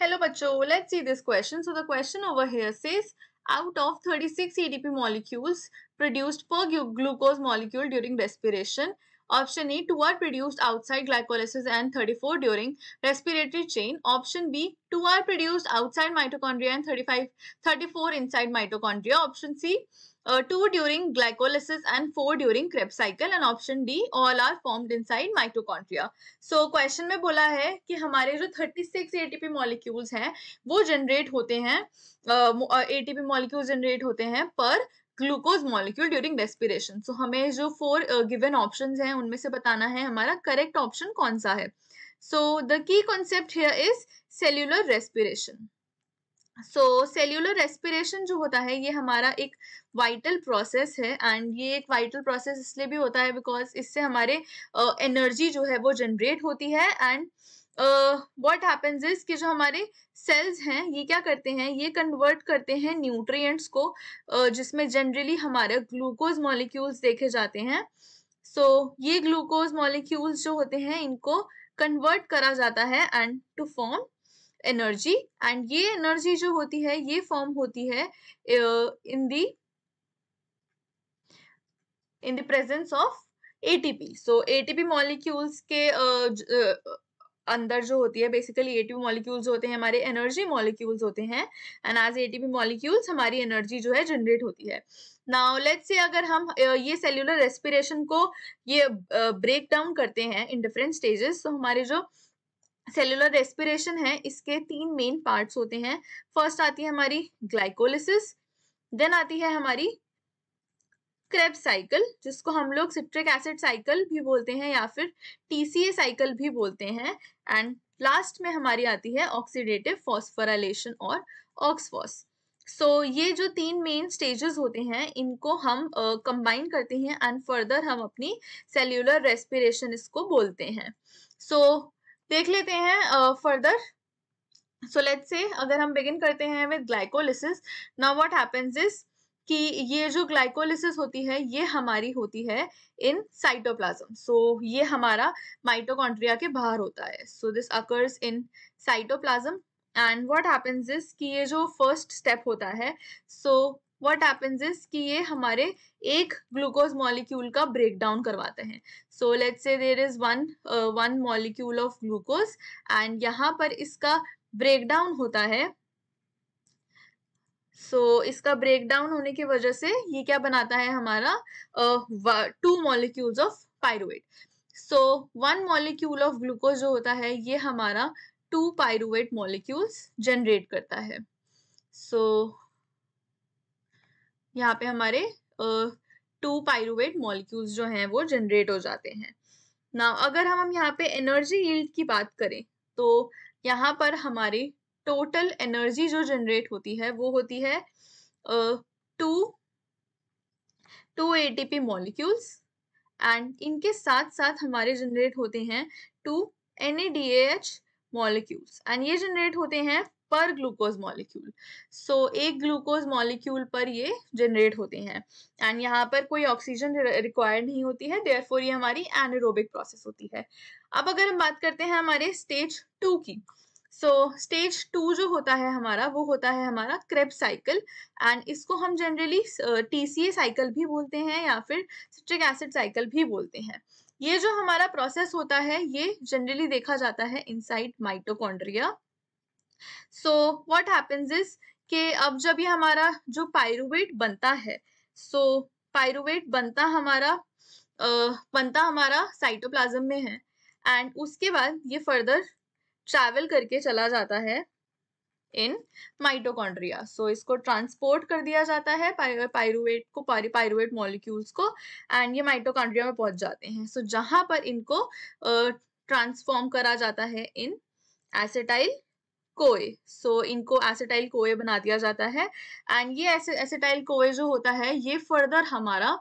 Hello bacho, let's see this question. So the question over here says, out of 36 ADP molecules produced per glucose molecule during respiration, Option A, 2 are produced outside glycolysis and 34 during respiratory chain. Option B, 2 are produced outside mitochondria and 35, 34 inside mitochondria. Option C, Uh, two during glycolysis and four during Krebs and option D all are are inside mitochondria so question में बोला है कि हमारे जो thirty six A TP molecules हैं वो generate होते हैं ए टीपी मॉलिक्यूल जनरेट होते हैं पर glucose molecule during respiration so हमें जो फोर गिवन ऑप्शन है उनमें से बताना है हमारा करेक्ट ऑप्शन कौन सा है so the key concept here is cellular respiration so cellular respiration जो होता है ये हमारा एक वाइटल प्रोसेस है एंड ये एक वाइटल प्रोसेस इसलिए भी होता है बिकॉज इससे हमारे एनर्जी uh, जो है वो जनरेट होती है एंड वॉट हैपन्स इज कि जो हमारे सेल्स हैं ये क्या करते हैं ये कन्वर्ट करते हैं न्यूट्रिएंट्स को uh, जिसमें जनरली हमारे ग्लूकोज मॉलिक्यूल्स देखे जाते हैं सो so, ये ग्लूकोज मॉलिक्यूल्स जो होते हैं इनको कन्वर्ट करा जाता है and to form energy and ये एनर्जी जो होती है ये फॉर्म होती है in the in the presence of ATP so ATP molecules के uh, अंदर जो होती है बेसिकली एटीपी मॉलिक्यूल्स होते हैं हमारे एनर्जी मॉलिक्यूल्स होते हैं एंड एज एटीपी मॉलिक्यूल्स हमारी एनर्जी जो है जनरेट होती है नाउ लेट्स से अगर हम ये सेल्यूलर रेस्पिरेशन को ये ब्रेक uh, डाउन करते हैं इन डिफरेंट स्टेजेस तो हमारे जो uh, सेलुलर रेस्पिरेशन है इसके तीन मेन पार्ट्स होते हैं फर्स्ट आती है हमारी ग्लाइकोलिसिस देन आती है हमारी क्रेब साइकिल जिसको हम लोग सिट्रिक एसिड साइकिल भी बोलते हैं या फिर टीसीए साइकिल भी बोलते हैं एंड लास्ट में हमारी आती है ऑक्सीडेटिव फॉस्फोराइलेशन और ऑक्सफॉस सो so, ये जो तीन मेन स्टेजेस होते हैं इनको हम कंबाइन uh, करते हैं एंड फर्दर हम अपनी सेल्यूलर रेस्पिरेशन इसको बोलते हैं सो so, देख लेते हैं फर्दर सो लेट से अगर हम बिगिन करते हैं with glycolysis now what happens is कि ये जो ग्लाइकोलिसिस होती है ये हमारी होती है इन साइटोप्लाज्म सो so, ये हमारा माइटोकॉन्ड्रिया के बाहर होता है so this occurs in cytoplasm and what happens is कि ये जो फर्स्ट स्टेप होता है so so, what happens is कि ये हमारे एक ग्लूकोज मॉलिक्यूल का ब्रेक डाउन करवाते हैं so let's say there is one one molecule of glucose and यहाँ पर इसका ब्रेकडाउन होता है सो so, इसका डाउन होने की वजह से ये क्या बनाता है हमारा two molecules of pyruvate so one molecule of glucose जो होता है ये हमारा टू पायरुवेट मॉलिक्यूल्स जनरेट करता है सो so, यहाँ पे हमारे टू पायरुवेट मॉलिक्यूल्स जो हैं वो जनरेट हो जाते हैं ना अगर हम हम यहाँ पे एनर्जी यील्ड की बात करें तो यहाँ पर हमारी टोटल एनर्जी जो जनरेट होती है वो होती है two two A T P molecules and इनके साथ साथ हमारे जनरेट होते हैं two N A D H molecules and ये जनरेट होते हैं पर ग्लूकोज मॉलिक्यूल सो एक ग्लूकोज मॉलिक्यूल पर ये जनरेट होते हैं एंड यहाँ पर कोई ऑक्सीजन रिक्वायर्ड नहीं होती है देयरफॉर ये हमारी एनरोबिक प्रोसेस होती है अब अगर हम बात करते हैं हमारे स्टेज टू की सो स्टेज टू जो होता है हमारा वो होता है हमारा क्रेब साइकिल एंड इसको हम generally T C A cycle भी बोलते हैं या फिर सिट्रिक एसिड साइकिल भी बोलते हैं ये जो हमारा प्रोसेस होता है ये जनरली देखा जाता है inside mitochondria so what happens is के अब जब ये हमारा जो पायरुवेट बनता है सो so, पायरुवेट बनता हमारा आ, बनता हमारा साइटोप्लाज्म में है एंड उसके बाद ये फर्दर ट्रैवल करके चला जाता है इन माइटोकॉन्ड्रिया सो इसको ट्रांसपोर्ट कर दिया जाता है पायरुवेट को पायरुवेट मॉलिक्यूल्स को एंड ये माइटोकॉन्ड्रिया में पहुंच जाते हैं सो so, जहां पर इनको ट्रांसफॉर्म करा जाता है इन एसेटाइल कोए सो so, इनको एसिटाइल कोए बना दिया जाता है एंड ये एसिटाइल कोए जो होता है ये फर्दर हमारा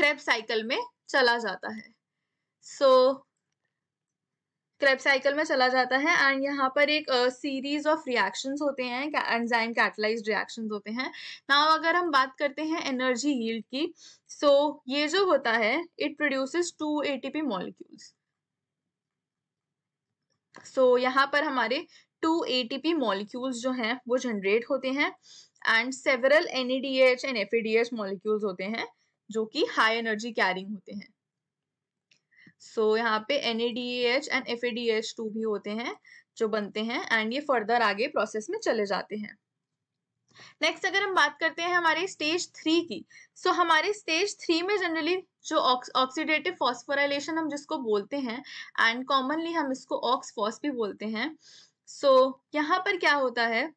क्रेप साइकिल में चला जाता है सो so, साइकिल में चला जाता है एंड यहाँ पर एक सीरीज ऑफ रिएक्शंस होते हैं एंजाइम कैटलाइज रिएक्शंस होते हैं नाउ अगर हम बात करते हैं एनर्जी यील्ड की सो so, ये जो होता है it produces two ATP molecules so so, यहाँ पर हमारे two A T P molecules जो हैं वो जनरेट होते हैं and several N E D H and F E D H molecules होते हैं जो कि हाई एनर्जी कैरिंग होते हैं सो so, यहाँ पे N E D H and F A D H two भी होते हैं जो बनते हैं एंड ये फर्दर आगे प्रोसेस में चले जाते हैं नेक्स्ट अगर हम बात करते हैं हमारे स्टेज थ्री की सो so, हमारे स्टेज थ्री में जनरली जो ऑक्सीडेटिव उक, फॉस्फोराइलेशन हम जिसको बोलते हैं एंड कॉमनली हम इसको ऑक्सफॉस भी बोलते हैं सो so, यहाँ पर क्या होता है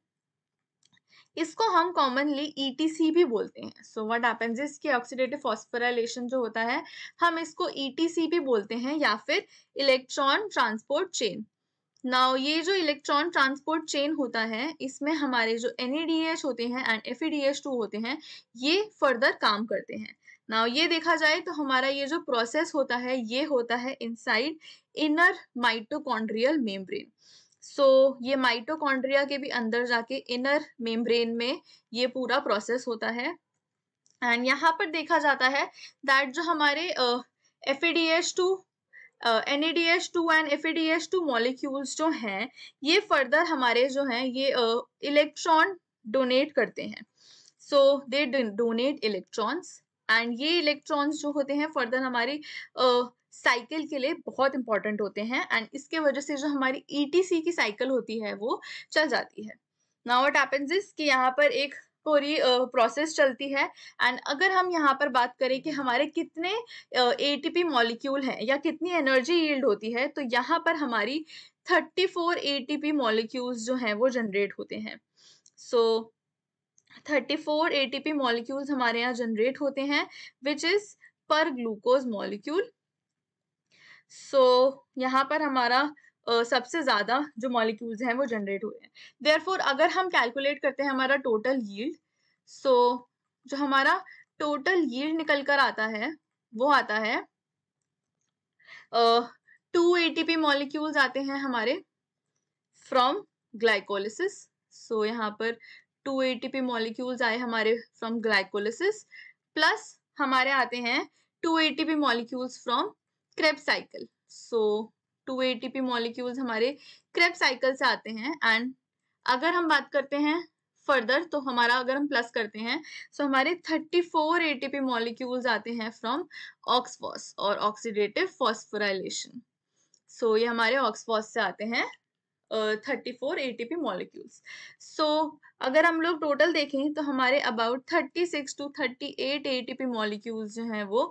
इसको हम कॉमनली ईटीसी e भी बोलते हैं सो व्हाट हैपेंस इज कि ऑक्सीडेटिव फॉस्फोराइलेशन जो होता है हम इसको ईटीसी e भी बोलते हैं या फिर इलेक्ट्रॉन ट्रांसपोर्ट चेन नाउ ये जो इलेक्ट्रॉन ट्रांसपोर्ट चेन होता है इसमें हमारे जो एन होते हैं एंड एफ होते हैं ये फर्दर काम करते हैं नाउ ये देखा जाए तो हमारा ये जो प्रोसेस होता है ये होता है inside inner mitochondrial membrane so ये माइटोकॉन्ड्रिया के भी अंदर जाके इनर मेम्ब्रेन में ये पूरा प्रोसेस होता है एंड यहाँ पर देखा जाता है दैट जो हमारे F A D H two N E D H two and F A D H two molecules जो हैं ये फर्दर हमारे जो हैं ये इलेक्ट्रॉन uh, डोनेट करते हैं so they donate electrons and ये इलेक्ट्रॉन्स जो होते हैं फर्दर हमारी साइकिल uh, के लिए बहुत इंपॉर्टेंट होते हैं एंड इसके वजह से जो हमारी ई टी सी की साइकिल होती है वो चल जाती है नाउ वट एपन्स इज कि यहाँ पर एक पूरी प्रोसेस चलती है एंड अगर हम यहाँ पर बात करें कि हमारे कितने ए टी मॉलिक्यूल हैं या कितनी एनर्जी यील्ड होती है तो यहाँ पर हमारी 34 फोर ए मॉलिक्यूल्स जो हैं वो जनरेट होते हैं so thirty four A molecules हमारे यहाँ जनरेट होते हैं which is per glucose molecule so यहाँ पर हमारा सबसे ज़्यादा जो मॉलिक्यूल्स हैं वो जनरेट हुए हैं देयरफॉर अगर हम कैलकुलेट करते हैं हमारा टोटल यील्ड सो जो हमारा टोटल यील्ड निकल कर आता है वो आता है टू एटीपी मॉलिक्यूल्स आते हैं हमारे फ्रॉम ग्लाइकोलिसिस सो यहाँ पर टू एटीपी मॉलिक्यूल्स आए हमारे फ्रॉम ग्लाइकोलिसिस प्लस हमारे आते हैं two ATP molecules from Krebs cycle so two ATP molecules हमारे क्रेप साइकिल से आते हैं एंड अगर हम बात करते हैं फर्दर तो हमारा अगर हम प्लस करते हैं सो तो फोर हमारे 34 एटीपी मॉलिक्यूल्स आते हैं फ्रॉम ऑक्सफॉस और ऑक्सीडेटिव फॉस्फोराइलेशन सो ये हमारे ऑक्सफॉस से आते हैं thirty four A T P molecules so अगर हम लोग टोटल देखें तो हमारे about thirty six to thirty eight A T P molecules जो हैं वो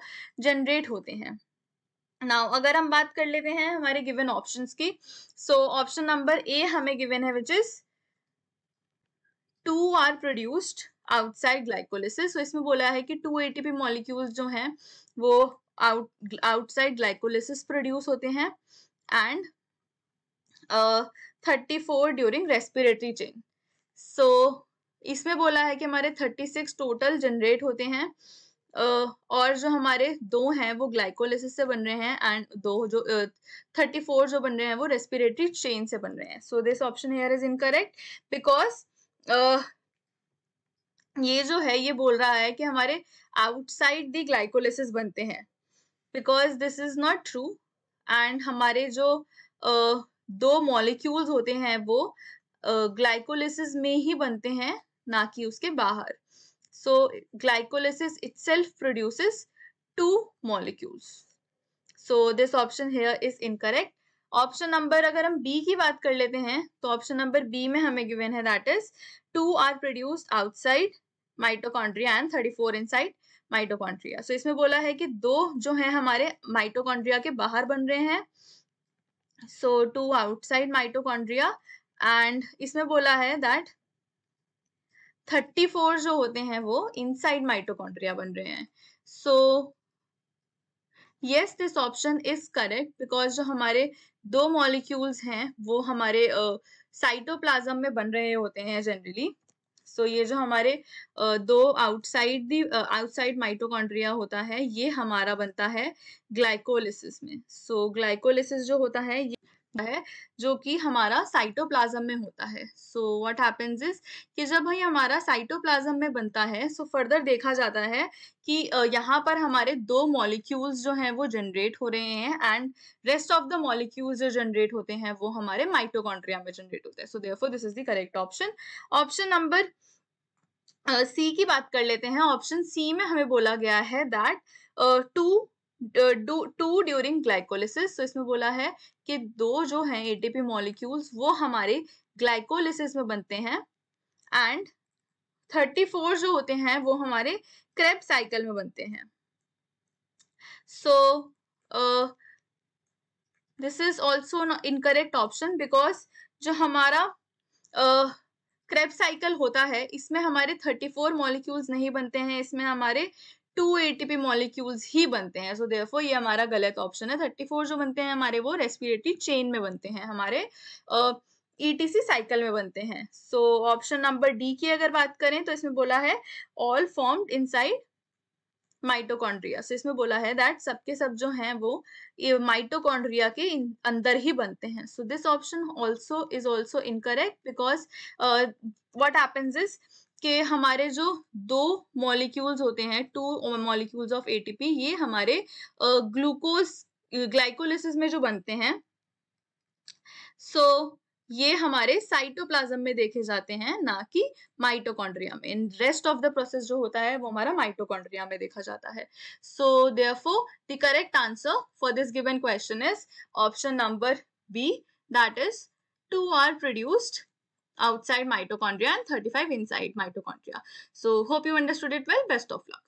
जनरेट होते हैं नाउ अगर हम बात कर लेते हैं हमारे गिवन ऑप्शन की सो ऑप्शन नंबर ए हमें गिवन है which is two are produced outside glycolysis so इसमें बोला है कि टू एटीपी मॉलिक्यूल्स जो हैं वो आउट आउटसाइड ग्लाइकोलिसिस प्रोड्यूस होते हैं and thirty four during respiratory chain so इसमें बोला है कि हमारे थर्टी सिक्स टोटल जनरेट होते हैं और जो हमारे दो हैं वो ग्लाइकोलिसिस से बन रहे हैं एंड दो जो थर्टी फोर जो बन रहे हैं वो रेस्पिरेटरी चेन से बन रहे हैं so this option here is incorrect because ये जो है ये बोल रहा है कि हमारे आउटसाइड दी ग्लाइकोलिसिस बनते हैं because this is not true and हमारे जो uh, दो मॉलिक्यूल्स होते हैं वो ग्लाइकोलिसिस uh, में ही बनते हैं ना कि उसके बाहर So glycolysis itself produces two molecules. So this option here is incorrect. Option number अगर हम बी की बात कर लेते हैं तो ऑप्शन नंबर बी में हमें गिवन है that is two are produced outside mitochondria and thirty four inside mitochondria so इसमें बोला है कि दो जो है हमारे माइटोकॉन्ड्रिया के बाहर बन रहे हैं so two outside mitochondria and इसमें बोला है दैट थर्टी फोर जो होते हैं वो इनसाइड माइटोकॉन्ड्रिया बन रहे हैं so yes this option is correct because जो हमारे दो मॉलिक्यूल्स हैं वो हमारे साइटोप्लाज्म uh, में बन रहे होते हैं जनरली सो so, ये जो हमारे uh, दो आउटसाइड दी आउटसाइड माइटोकॉन्ड्रिया होता है ये हमारा बनता है ग्लाइकोलिसिस में सो so, ग्लाइकोलिसिस जो होता है होता है जो कि हमारा साइटोप्लाज्म में होता है सो व्हाट हैपेंस इज कि जब भाई हमारा साइटोप्लाज्म में बनता है सो so फर्दर देखा जाता है कि यहाँ पर हमारे दो मॉलिक्यूल्स जो हैं वो जनरेट हो रहे हैं and rest of the molecules जो जनरेट होते हैं वो हमारे माइटोकॉन्ट्रिया में जनरेट होते हैं so therefore this is the correct option option number C की बात कर लेते हैं ऑप्शन सी में हमें बोला गया है that two two during glycolysis तो इसमें बोला है कि दो जो हैं एटीपी मॉलिक्यूल्स वो हमारे ग्लाइकोलिसिस में बनते हैं एंड थर्टी फोर जो होते हैं वो हमारे क्रेप साइकिल में बनते हैं so this is also incorrect option because जो हमारा क्रेप uh, साइकिल होता है इसमें हमारे 34 मॉलिक्यूल्स नहीं बनते हैं इसमें हमारे टू ए मॉलिक्यूल्स ही बनते हैं सो so, देफो ये हमारा गलत ऑप्शन है थर्टी फोर जो बनते हैं हमारे वो रेस्पिरेटरी चेन में बनते हैं हमारे ईटीसी uh, साइकिल में बनते हैं सो ऑप्शन नंबर डी की अगर बात करें तो इसमें बोला है all formed inside mitochondria so इसमें बोला है दैट सबके सब जो हैं वो माइटोकॉन्ड्रिया के अंदर ही बनते हैं so this option also is also incorrect because what happens is कि हमारे जो दो मॉलिक्यूल्स होते हैं टू मॉलिक्यूल्स ऑफ एटीपी ये हमारे ग्लूकोज ग्लाइकोलिसिस में जो बनते हैं सो so, ये हमारे साइटोप्लाज्म में देखे जाते हैं ना कि माइटोकॉन्ड्रिया में in rest of the process जो होता है वो हमारा माइटोकॉन्ड्रिया में देखा जाता है so therefore the correct answer for this given question is option number B that is two are produced outside mitochondria and 35 inside mitochondria. So hope you understood it well. Best of luck.